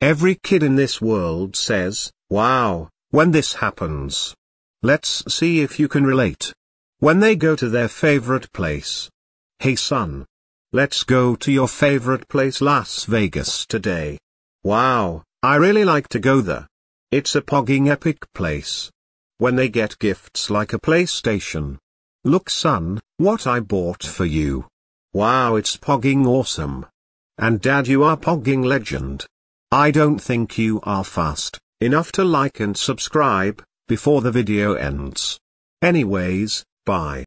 Every kid in this world says, wow, when this happens. Let's see if you can relate. When they go to their favorite place. Hey son. Let's go to your favorite place Las Vegas today. Wow, I really like to go there. It's a pogging epic place. When they get gifts like a PlayStation. Look son, what I bought for you. Wow it's pogging awesome. And dad you are pogging legend. I don't think you are fast enough to like and subscribe before the video ends. Anyways, bye.